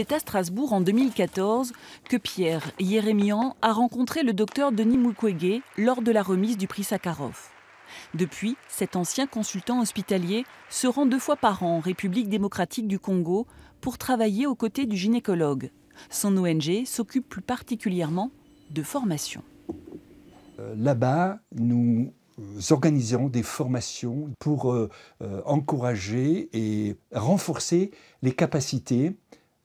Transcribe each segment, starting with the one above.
C'est à Strasbourg en 2014 que Pierre Yérémian a rencontré le docteur Denis Mukwege lors de la remise du prix Sakharov. Depuis, cet ancien consultant hospitalier se rend deux fois par an en République démocratique du Congo pour travailler aux côtés du gynécologue. Son ONG s'occupe plus particulièrement de formation. Euh, là-bas, nous euh, organiserons des formations pour euh, encourager et renforcer les capacités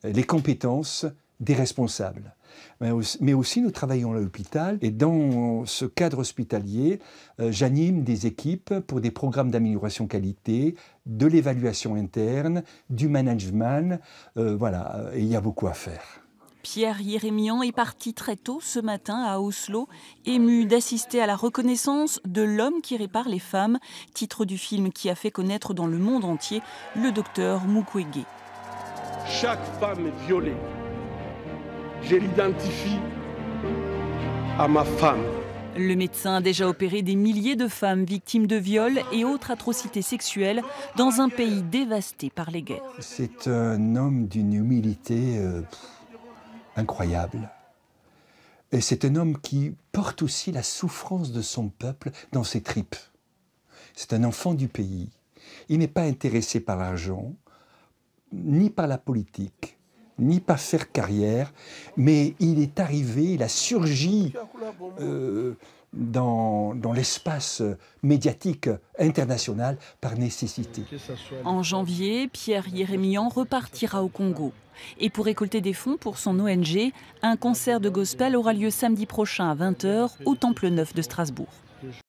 les compétences des responsables. Mais aussi, nous travaillons à l'hôpital et dans ce cadre hospitalier, euh, j'anime des équipes pour des programmes d'amélioration qualité, de l'évaluation interne, du management, euh, voilà, euh, il y a beaucoup à faire. Pierre Yérémian est parti très tôt ce matin à Oslo, ému d'assister à la reconnaissance de l'homme qui répare les femmes, titre du film qui a fait connaître dans le monde entier le docteur Mukwege chaque femme violée, je l'identifie à ma femme. Le médecin a déjà opéré des milliers de femmes victimes de viols et autres atrocités sexuelles dans un pays dévasté par les guerres. C'est un homme d'une humilité euh, incroyable. Et c'est un homme qui porte aussi la souffrance de son peuple dans ses tripes. C'est un enfant du pays. Il n'est pas intéressé par l'argent, ni par la politique, ni par faire carrière, mais il est arrivé, il a surgi euh, dans, dans l'espace médiatique international par nécessité. En janvier, Pierre Yérémian repartira au Congo. Et pour récolter des fonds pour son ONG, un concert de gospel aura lieu samedi prochain à 20h au Temple Neuf de Strasbourg.